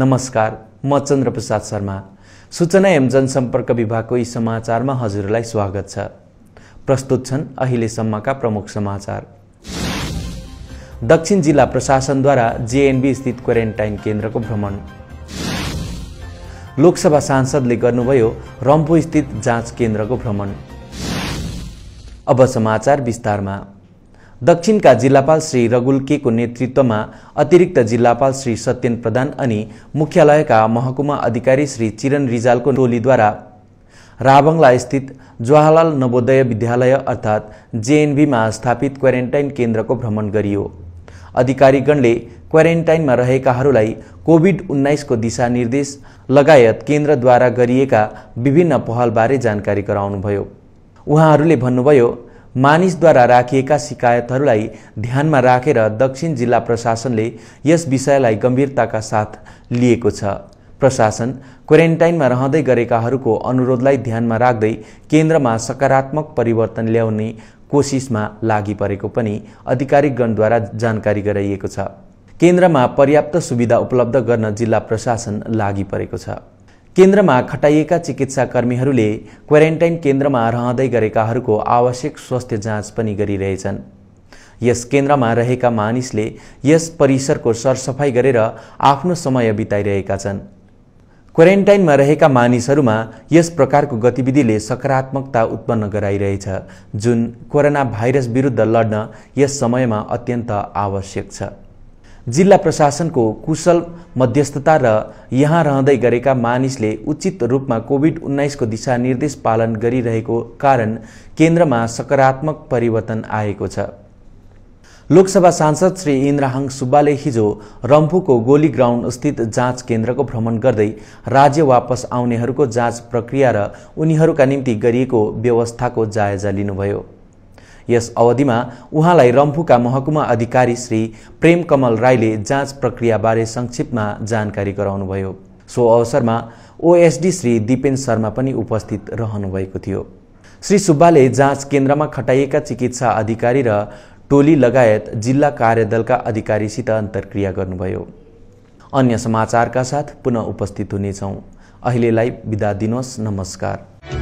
नमस्कार म चन्द्रप्रसाद शर्मा सूचना एवं जनसम्पर्क विभागको यी समाचारमा हजुरलाई स्वागत छ प्रस्तुत छन् अहिलेसम्मका प्रमुख समाचार दक्षिण जिल्ला प्रशासनद्वारा जेएनबी स्थित क्वारेन्टाइन केन्द्रको भ्रमण लोकसभा सांसदले गर्नुभयो रम्फू स्थित जाँच केन्द्रको भ्रमण अब समाचार विस्तारमा दक्षिणका जिल्लापाल श्री रगुल के नेतृत्वमा अतिरिक्त जिल्लापाल श्री सत्यन प्रधान अनि मुख्यालयका महकुमा अधिकारी श्री चिरन रिजालको टोलीद्वारा राभङला स्थित जवाहरलाल नवोदय विद्यालय अर्थात् जेएनबीमा स्थापित क्वारेन्टाइन केन्द्रको भ्रमण गरियो अधिकारीगणले क्वारेन्टाइनमा रहेकाहरूलाई कोभिड उन्नाइसको दिशानिर्देश लगायत केन्द्रद्वारा गरिएका विभिन्न पहलबारे जानकारी गराउनुभयो उहाँहरूले भन्नुभयो मानिसद्वारा राखिएका शिकायतहरूलाई ध्यानमा राखेर दक्षिण जिल्ला प्रशासनले यस विषयलाई गम्भीरताका साथ लिएको छ प्रशासन क्वारेन्टाइनमा रहँदै गरेकाहरूको अनुरोधलाई ध्यानमा राख्दै केन्द्रमा सकारात्मक परिवर्तन ल्याउने कोसिसमा लागि परेको पनि अधिकारीगणद्वारा जानकारी गराइएको छ केन्द्रमा पर्याप्त सुविधा उपलब्ध गर्न जिल्ला प्रशासन लागि परेको छ केन्द्रमा खटाइएका चिकित्सा कर्मीहरूले क्वारेन्टाइन केन्द्रमा रहँदै गरेकाहरूको आवश्यक स्वास्थ्य जाँच पनि गरिरहेछन् यस केन्द्रमा रहेका मानिसले यस परिसरको सरसफाइ गरेर आफ्नो समय बिताइरहेका छन् क्वारेन्टाइनमा रहेका मानिसहरूमा यस प्रकारको गतिविधिले सकारात्मकता उत्पन्न गराइरहेछ जुन कोरोना भाइरस विरुद्ध लड्न यस समयमा अत्यन्त आवश्यक छ जिल्ला प्रशासनको कुशल मध्यस्थता र यहाँ रहँदै गरेका मानिसले उचित रूपमा कोभिड उन्नाइसको दिशानिर्देश पालन गरिरहेको कारण केन्द्रमा सकारात्मक परिवर्तन आएको छ लोकसभा सांसद श्री इन्द्रहाङ सुब्बाले हिजो रम्फूको गोली ग्राउन्ड स्थित जाँच केन्द्रको भ्रमण गर्दै राज्य वापस आउनेहरूको जाँच प्रक्रिया र उनीहरूका निम्ति गरिएको व्यवस्थाको जायजा लिनुभयो यस अवधिमा उहाँलाई रम्फूका महकुमा अधिकारी श्री प्रेम कमल राईले जाँच प्रक्रियाबारे संक्षिप्तमा जानकारी गराउनुभयो सो अवसरमा ओएसडी श्री दिपेन शर्मा पनि उपस्थित रहनुभएको थियो श्री सुब्बाले जाँच केन्द्रमा खटाइएका चिकित्सा अधिकारी र टोली लगायत जिल्ला कार्यदलका अधिकारीसित अन्तर्क्रिया गर्नुभयो अन्य समाचारका साथ पुनः उपस्थित हुनेछौँ अहिलेलाई बिदा दिनुहोस् नमस्कार